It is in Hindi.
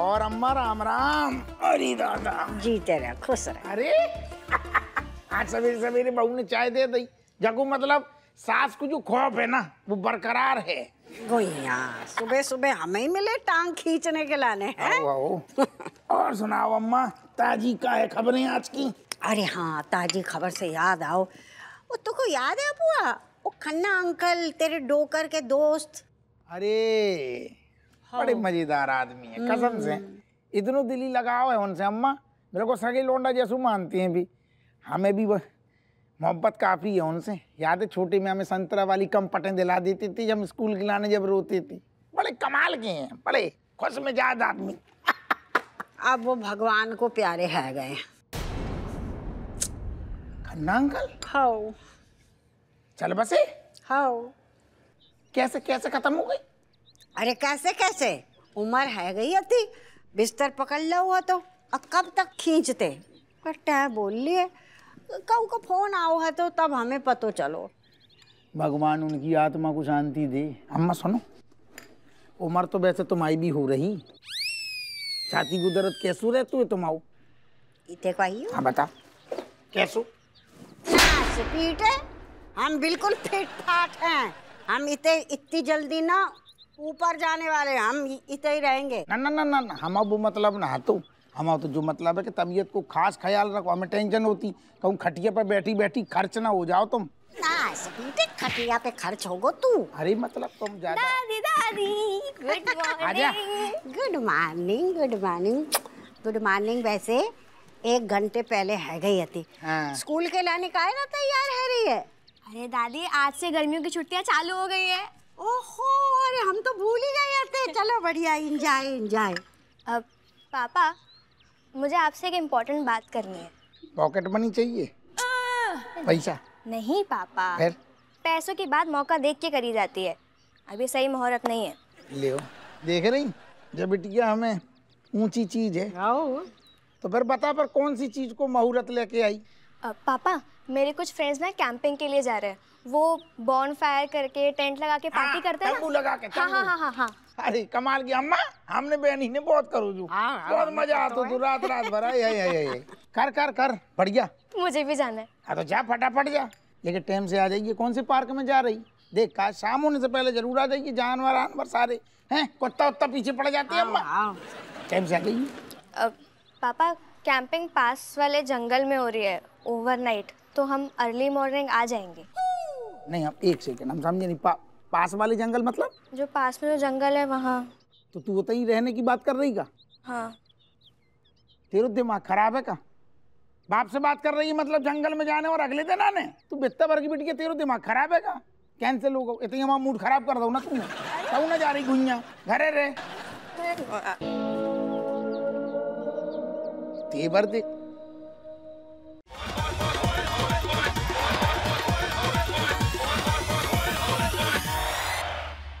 और अम्मा राम राम अरे दादा जीते रहे खुश रहे अरे आज सवेरे सवेरे बहू ने चाय दे दी जगू मतलब सास को जो खौफ है ना वो बरकरार है सुबह सुबह हमें ही मिले टांग खींचने के लाने हैं और सुनाओ अम्मा ताजी का है खबरें आज की अरे हाँ ताजी खबर से याद आओ वो तो को याद है अपुआ वो खन्ना अंकल तेरे डोकर के दोस्त अरे बड़े हाँ। मजेदार आदमी है कसम से हम्म। इतनो दिली लगाव है उनसे अम्मा मेरे को सगे लोंडा जैसू मानती हैं भी हमें भी मोहब्बत काफ़ी है उनसे याद है छोटे में हमें संतरा वाली कम पटें दिला देती थी जब स्कूल के लाने जब रोती थी बड़े कमाल के हैं बड़े खुश मिजाज आदमी अब वो भगवान को प्यारे है गए खन्ना अंकल हाँ चल बसे हाँ कैसे कैसे खत्म हो गई अरे कैसे कैसे उम्र है गई अति बिस्तर पकड़ लो हुआ तो अब कब तक खींचते कट्टा बोल लिए कब को फोन आओ है तो तब हमें पतो चलो भगवान उनकी आत्मा को शांति दे अम्मा सुनो उम्र तो वैसे तुम्हारी भी हो रही छाती को दर्द कैसो रहते हुए तुम आओ इतने का ही हाँ बता कैसो पीटे हम बिल्कुल फिट फाट हैं हम इतने इतनी जल्दी ना ऊपर जाने वाले हम इतने ही रहेंगे ना ना ना ना, हम अब मतलब ना तो हम तो जो मतलब है कि तबीयत को खास ख्याल रखो हमें टेंशन होती कहूँ तो खटिया पर बैठी बैठी खर्च ना हो जाओ तुम खटिया पे खर्च होगो तू अरे मतलब तुम good morning good morning good morning वैसे एक घंटे पहले है गई थी हाँ। स्कूल के लाने का तैयार है रही है अरे दादी आज से गर्मियों की छुट्टियाँ चालू हो गई है ओहो अरे हम तो भूल ही गए थे चलो बढ़िया इंजॉय इंजॉय अब पापा मुझे आपसे एक इम्पोर्टेंट बात करनी है पॉकेट मनी चाहिए पैसा नहीं पापा फिर पैसों की बात मौका देख के करी जाती है अभी सही मुहूर्त नहीं है ले देख रही जब बिटिया हमें ऊंची चीज है तो फिर बता पर कौन सी चीज को मुहूर्त लेके आई पापा मेरे कुछ फ्रेंड्स ना कैंपिंग के लिए जा रहे हैं वो बॉन फायर करके टेंट लगा के पार्टी हाँ, करते हैं लगा के हाँ हाँ, हाँ हाँ हाँ अरे कमाल की अम्मा हमने बहनी ने बहुत करो जो हाँ, बहुत मजा तो आता तो रात रात भर ये कर कर कर बढ़िया मुझे भी जाना है तो जा फटाफट जा लेकिन टाइम से आ जाइए कौन से पार्क में जा रही देख का शाम होने से पहले जरूर आ जाइए जानवर आनवर सारे हैं कुत्ता उत्ता पीछे पड़ जाते हैं अम्मा टाइम से आ जाइए पापा कैंपिंग पास वाले जंगल में हो रही है ओवरनाइट तो हम अर्ली मॉर्निंग आ जाएंगे नहीं हम एक सेकेंड हम समझे नहीं पा, पास वाले जंगल मतलब जो पास में जो जंगल है वहाँ तो तू ही रहने की बात कर रही का हाँ तेरा दिमाग खराब है का बाप से बात कर रही है मतलब जंगल में जाने और अगले दिन आने तू बित्ता भर की बिट के तेरा दिमाग खराब है का कैंसिल होगा इतनी हमारा मूड खराब कर दो ना तूने ना जा रही घुइया घरे रहे तीवर दे